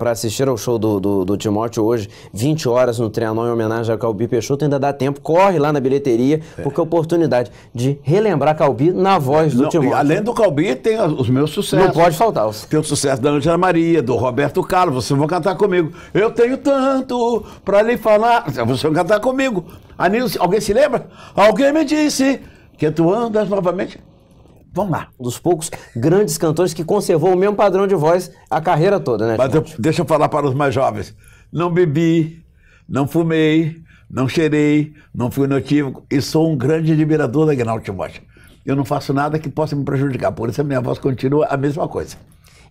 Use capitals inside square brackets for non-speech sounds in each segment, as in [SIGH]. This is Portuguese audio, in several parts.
para assistir ao show do, do, do, Timóteo hoje, 20 horas no Trianon em homenagem a Calbi Peixoto, ainda dá tempo, corre lá na bilheteria, é. porque é a oportunidade de relembrar Calbi na voz do Não, Timóteo. Além do Calbi, tem os meus sucessos. Não pode faltar. Os... Tem o sucesso da Angela Maria, do Roberto Carlos, vocês vão cantar comigo. Eu tenho tanto para lhe falar, vocês vão cantar comigo. Anil, alguém se lembra? Alguém me disse que tu andas novamente. Vamos lá. Um dos poucos grandes cantores que conservou o mesmo padrão de voz a carreira toda, né? Mas eu, deixa eu falar para os mais jovens. Não bebi, não fumei, não cheirei, não fui notívago e sou um grande admirador da Agnaldo Timóteo. Eu não faço nada que possa me prejudicar, por isso a minha voz continua a mesma coisa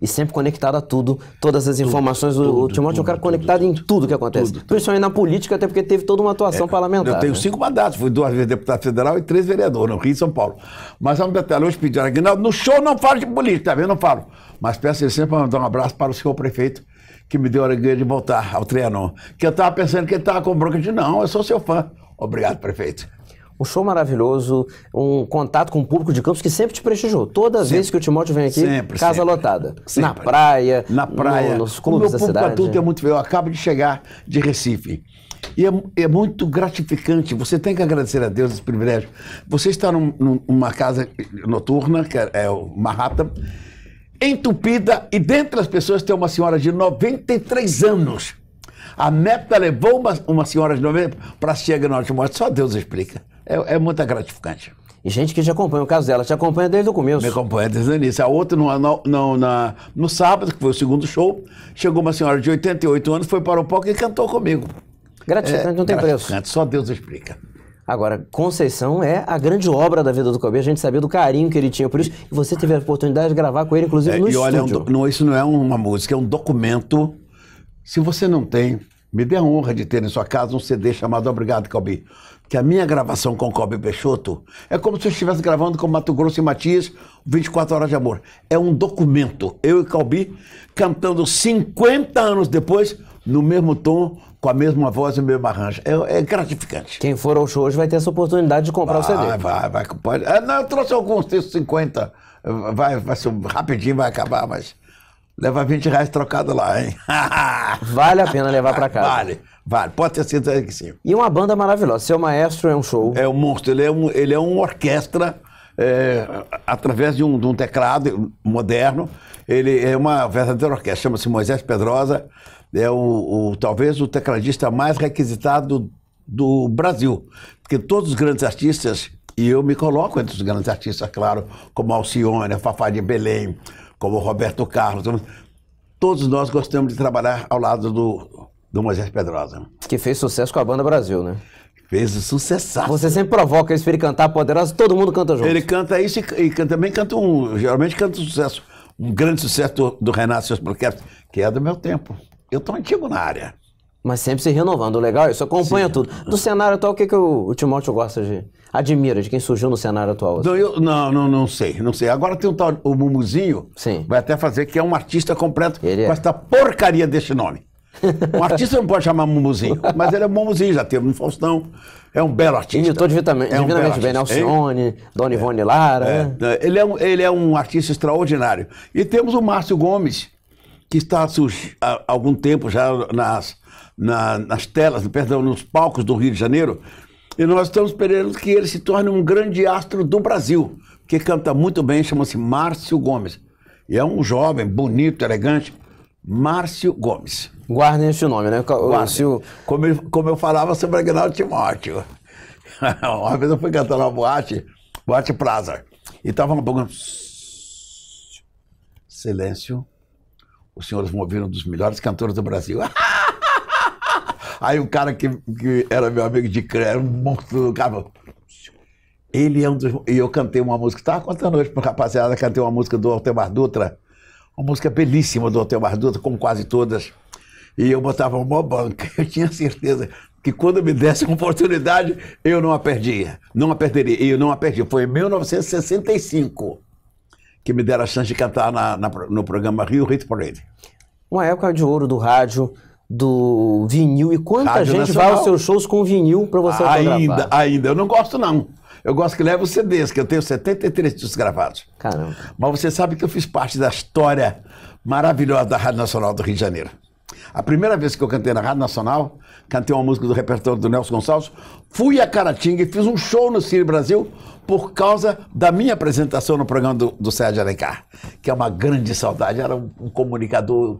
e sempre conectado a tudo, todas as informações. Tudo, o, o Timóteo é um cara conectado tudo, em tudo que acontece, tudo, principalmente na política, até porque teve toda uma atuação é, parlamentar. Eu tenho né? cinco mandatos, fui duas vezes deputado federal e três vereador, no Rio e São Paulo. Mas vamos detalhe, hoje pedi aqui, não, no show não falo de política, tá vendo? Não falo. Mas peço sempre para mandar um abraço para o senhor prefeito, que me deu a alegria de voltar ao Trianon. Que eu estava pensando que ele estava com bronca de não, eu sou seu fã. Obrigado, prefeito um show maravilhoso, um contato com o público de Campos que sempre te prestigiou. Toda sempre. vez que o Timóteo vem aqui, sempre, casa sempre. lotada. Na praia, na praia, no, nos clubes o meu da cidade. Adulto é muito Eu acabo de chegar de Recife. E é, é, muito gratificante. Você tem que agradecer a Deus esse privilégio. Você está num, numa casa noturna, que é uma é rata, entupida, e dentre as pessoas tem uma senhora de 93 anos. A neta levou uma, uma senhora de 90 para chegar na hora Só Deus explica é, é muito gratificante. E gente que já acompanha o caso dela, te acompanha desde o começo. Me acompanha desde o início. A outra, no, no, no, na, no sábado, que foi o segundo show, chegou uma senhora de 88 anos, foi para o palco e cantou comigo. Gratificante, é, não tem gratificante, preço. Só Deus explica. Agora, Conceição é a grande obra da vida do Cobê. A gente sabia do carinho que ele tinha por isso. E você teve a oportunidade de gravar com ele, inclusive, é, no e é estúdio. E olha, não, isso não é uma música, é um documento. Se você não tem, me dê a honra de ter em sua casa um CD chamado Obrigado, Calbi. Que a minha gravação com Calbi Peixoto é como se eu estivesse gravando com Mato Grosso e Matias 24 Horas de Amor. É um documento, eu e Calbi cantando 50 anos depois, no mesmo tom, com a mesma voz e o mesmo arranjo. É, é, gratificante. Quem for ao show hoje vai ter essa oportunidade de comprar vai, o CD. Vai, vai, vai. Pode. Ah, não, eu trouxe alguns textos 50. Vai, vai ser rapidinho, vai acabar, mas Leva 20 reais trocado lá, hein? [LAUGHS] vale a pena levar para casa. Vale, vale. Pode ter certeza que sim. E uma banda maravilhosa. Seu maestro é um show. É um monstro. Ele é, um, ele é uma orquestra é, através de um, de um, teclado moderno. Ele é uma verdadeira orquestra. Chama-se Moisés Pedrosa. É o, o, talvez o tecladista mais requisitado do Brasil. Porque todos os grandes artistas, e eu me coloco entre os grandes artistas, claro, como Alcione, Fafá de Belém, como o Roberto Carlos. Então, todos nós gostamos de trabalhar ao lado do, do Moisés Pedrosa. Que fez sucesso com a Banda Brasil, né? Fez sucesso. Você sempre provoca isso ele cantar poderoso, todo mundo canta junto. Ele canta isso e, e também canta um. Geralmente canta um sucesso. Um grande sucesso do, do Renato Seus Blanquetes, que é do meu tempo. Eu estou antigo na área. Mas sempre se renovando. O legal é isso, acompanha Sim. tudo. Do cenário atual, o que, que o, o Timóteo gosta de. admira de quem surgiu no cenário atual? Assim? Não, eu, não, não, não, sei, não sei. Agora tem um tal, o Mumuzinho, Sim. vai até fazer que é um artista completo ele é. com é. esta porcaria deste nome. Um artista não pode chamar Mumuzinho, [LAUGHS] mas ele é Mumuzinho, já teve no Faustão. É um belo artista. Imitou divinamente, é um divinamente bem Nelcione, é. Dona Ivone Lara. É, é. Ele, é um, ele é um artista extraordinário. E temos o Márcio Gomes, que está há algum tempo já nas, na, nas telas, perdão, nos palcos do Rio de Janeiro, e nós estamos esperando que ele se torne um grande astro do Brasil, que canta muito bem, chama-se Márcio Gomes. E é um jovem, bonito, elegante, Márcio Gomes. Guardem esse nome, né? Márcio, como, como eu falava sobre Agnaldo Timóteo. [LAUGHS] uma vez eu fui cantar na boate, boate Plaza, e estava um pouco... Silêncio os senhores vão ouvir um dos melhores cantores do Brasil. [LAUGHS] Aí o cara que, que era meu amigo de crê, era um monstro do cabo, Ele é um dos. E eu cantei uma música, estava contando hoje para rapaziada, cantei uma música do Altemar Dutra, uma música belíssima do Altemar Dutra, como quase todas. E eu botava uma banca. [LAUGHS] Eu tinha certeza que quando me desse uma oportunidade, eu não a perdia. Não a perderia. E eu não a perdi. Foi em 1965 que me deram a chance de cantar na, na, no programa Rio Hit Parade. Uma época de ouro do rádio, do vinil. E quanta rádio gente Nacional. vai aos seus shows com vinil para você Ainda, ainda. Eu não gosto, não. Eu gosto que leve os CDs, que eu tenho 73 discos gravados. Caramba. Mas você sabe que eu fiz parte da história maravilhosa da Rádio Nacional do Rio de Janeiro. A primeira vez que eu cantei na Rádio Nacional, cantei uma música do repertório do Nelson Gonçalves, fui a Caratinga e fiz um show no Cine Brasil por causa da minha apresentação no programa do, do Sérgio Alencar, que é uma grande saudade. Era um, um comunicador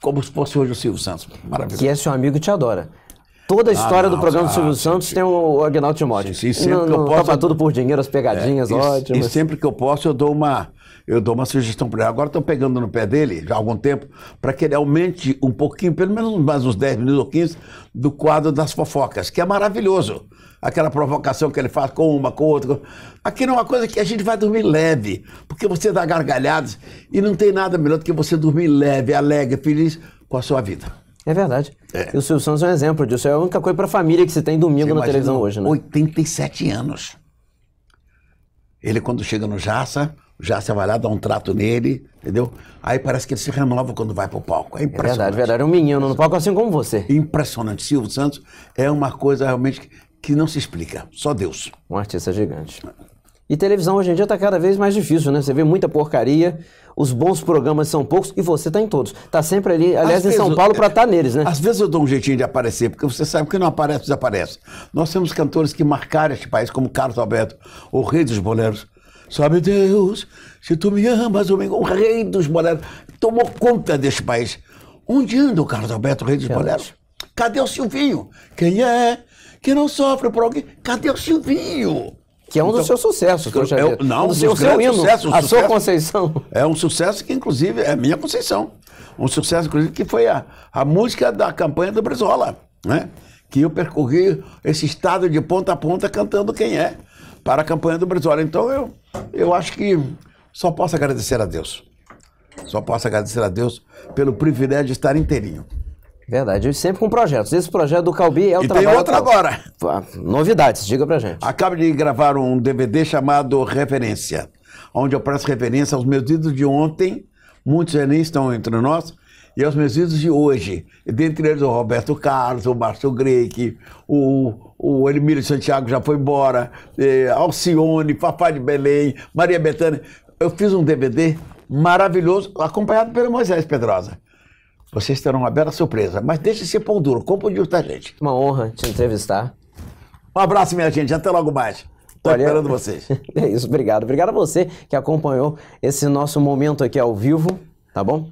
como se fosse hoje o Silvio Santos. Maravilhoso. Que é seu amigo te adora. Toda a ah, história não, do programa do Silvio Santos sim, tem o Agnaldo Timóteo. Sim, sim, sempre que eu posso. Topa tudo por dinheiro, as pegadinhas, é, ótimas. E, sempre que eu posso, eu dou uma, eu dou uma sugestão para ele. Agora estão pegando no pé dele, já há algum tempo, para que ele aumente um pouquinho, pelo menos mais uns 10 minutos ou 15, do quadro das fofocas, que é maravilhoso. Aquela provocação que ele faz com uma, com outra. Aqui não é uma coisa que a gente vai dormir leve, porque você dá gargalhadas e não tem nada melhor do que você dormir leve, alegre, feliz com a sua vida. É verdade. É. E o Silvio Santos é um exemplo disso. É a única coisa para família que se tem domingo Você na televisão hoje, né? 87 anos. Ele, quando chega no Jaça, o Jaça vai lá, dá um trato nele, entendeu? Aí parece que ele se renova quando vai pro palco. É impressionante. É verdade, verdade. É um menino no palco assim como você. Impressionante. Silvio Santos é uma coisa realmente que não se explica. Só Deus. Um artista gigante. E televisão hoje em dia está cada vez mais difícil, né? Você vê muita porcaria, os bons programas são poucos e você está em todos. Está sempre ali, aliás, às em São Paulo, para estar tá neles, né? Às vezes eu dou um jeitinho de aparecer, porque você sabe que não aparece, desaparece. Nós temos cantores que marcaram este país, como Carlos Alberto, o rei dos boleros. Sabe Deus, se tu me amas, o, rei dos boleros. Tomou conta deste país. Onde anda o Carlos Alberto, o rei dos boleros? Cadê o Silvinho? Quem é que não sofre por alguém? Cadê o Silvinho? que é um então, dos seus sucessos, Que eu, eu, é Não, um dos seus seu hino, sucesso, a sucesso, sua conceição. É um sucesso que, inclusive, é minha conceição. Um sucesso, inclusive, que foi a, a música da campanha do Brizola, né? Que eu percorri esse estado de ponta a ponta cantando quem é para a campanha do Brizola. Então, eu, eu acho que só posso agradecer a Deus. Só posso agradecer a Deus pelo privilégio de estar inteirinho. Verdade, eu sempre com projetos. Esse projeto do Calbi é o e trabalho. Tem outro agora. Novidades, diga pra gente. Acabo de gravar um DVD chamado Referência, onde eu presto referência aos meus ídolos de ontem, muitos já nem estão entre nós, e aos meus ídolos de hoje. E dentre eles o Roberto Carlos, o Márcio Greik, o, o Emílio Santiago já foi embora, eh, Alcione, Papai de Belém, Maria Bethânia. Eu fiz um DVD maravilhoso, acompanhado pelo Moisés Pedrosa. Vocês terão uma bela surpresa. Mas deixe ser pão duro, compungiu, tá, gente? Uma honra te entrevistar. Um abraço, minha gente. Até logo mais. tô Olha, esperando [LAUGHS] vocês. É isso, obrigado. Obrigado a você que acompanhou esse nosso momento aqui ao vivo, tá bom?